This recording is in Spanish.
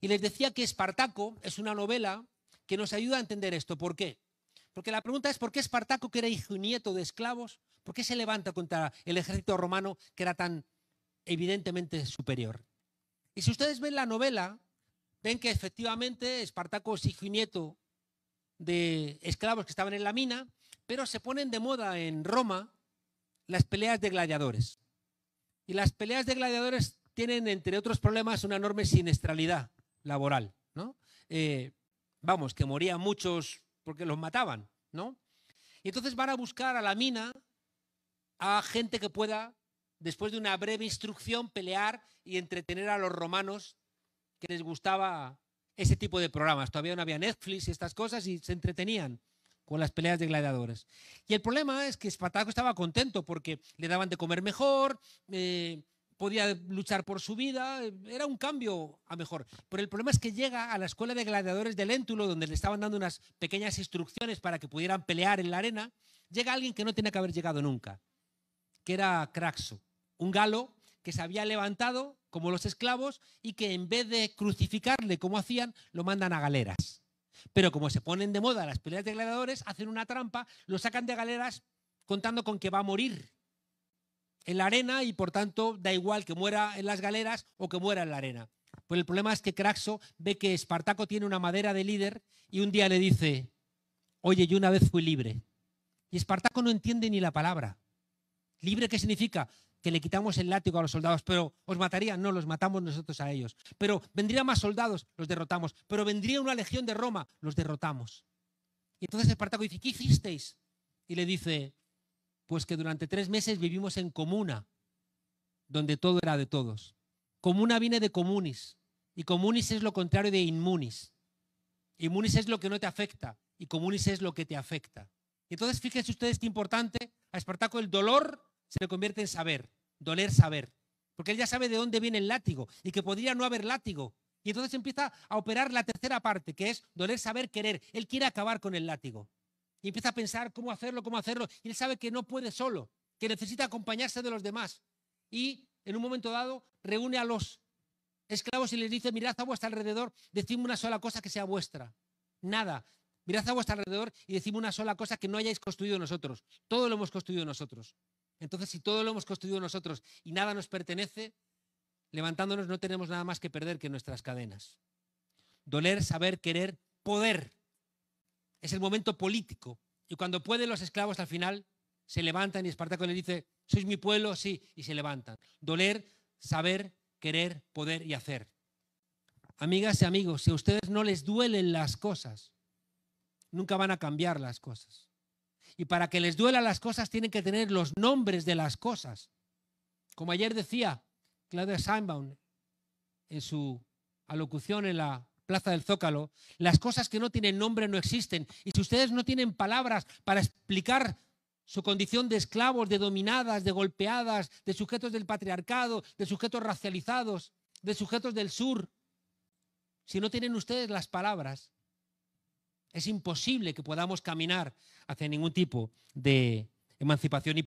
Y les decía que Espartaco es una novela que nos ayuda a entender esto. ¿Por qué? Porque la pregunta es, ¿por qué Espartaco, que era hijo y nieto de esclavos, por qué se levanta contra el ejército romano que era tan evidentemente superior? Y si ustedes ven la novela, ven que efectivamente Espartaco es hijo y nieto de esclavos que estaban en la mina, pero se ponen de moda en Roma las peleas de gladiadores. Y las peleas de gladiadores tienen, entre otros problemas, una enorme siniestralidad laboral, ¿no? Eh, vamos, que morían muchos porque los mataban, ¿no? Y entonces van a buscar a la mina a gente que pueda, después de una breve instrucción, pelear y entretener a los romanos que les gustaba ese tipo de programas. Todavía no había Netflix y estas cosas y se entretenían con las peleas de gladiadores. Y el problema es que Espartaco estaba contento porque le daban de comer mejor, eh, podía luchar por su vida, era un cambio a mejor. Pero el problema es que llega a la escuela de gladiadores del Éntulo, donde le estaban dando unas pequeñas instrucciones para que pudieran pelear en la arena, llega alguien que no tenía que haber llegado nunca, que era Craxo, un galo que se había levantado como los esclavos y que en vez de crucificarle como hacían, lo mandan a galeras. Pero como se ponen de moda las peleas de gladiadores, hacen una trampa, lo sacan de galeras contando con que va a morir en la arena y por tanto da igual que muera en las galeras o que muera en la arena. Pues el problema es que Craxo ve que Espartaco tiene una madera de líder y un día le dice, oye, yo una vez fui libre. Y Espartaco no entiende ni la palabra. ¿Libre qué significa? Que le quitamos el látigo a los soldados, pero os matarían, no, los matamos nosotros a ellos. Pero vendrían más soldados, los derrotamos. Pero vendría una legión de Roma, los derrotamos. Y entonces Espartaco dice, ¿qué hicisteis? Y le dice, pues que durante tres meses vivimos en comuna, donde todo era de todos. Comuna viene de comunis, y comunis es lo contrario de inmunis. Inmunis es lo que no te afecta, y comunis es lo que te afecta. Entonces, fíjense ustedes qué importante, a Espartaco el dolor se le convierte en saber, doler saber, porque él ya sabe de dónde viene el látigo y que podría no haber látigo. Y entonces empieza a operar la tercera parte, que es doler saber querer. Él quiere acabar con el látigo. Y empieza a pensar cómo hacerlo, cómo hacerlo. Y él sabe que no puede solo, que necesita acompañarse de los demás. Y en un momento dado reúne a los esclavos y les dice, mirad a vuestro alrededor, decidme una sola cosa que sea vuestra. Nada. Mirad a vuestro alrededor y decidme una sola cosa que no hayáis construido nosotros. Todo lo hemos construido nosotros. Entonces, si todo lo hemos construido nosotros y nada nos pertenece, levantándonos no tenemos nada más que perder que nuestras cadenas. Doler, saber, querer, poder es el momento político. Y cuando pueden los esclavos al final se levantan y Espartaco les dice, sois mi pueblo, sí, y se levantan. Doler, saber, querer, poder y hacer. Amigas y amigos, si a ustedes no les duelen las cosas, nunca van a cambiar las cosas. Y para que les duelan las cosas tienen que tener los nombres de las cosas. Como ayer decía Claudia Seinbaum en su alocución en la Plaza del Zócalo, las cosas que no tienen nombre no existen. Y si ustedes no tienen palabras para explicar su condición de esclavos, de dominadas, de golpeadas, de sujetos del patriarcado, de sujetos racializados, de sujetos del sur, si no tienen ustedes las palabras, es imposible que podamos caminar hacia ningún tipo de emancipación. y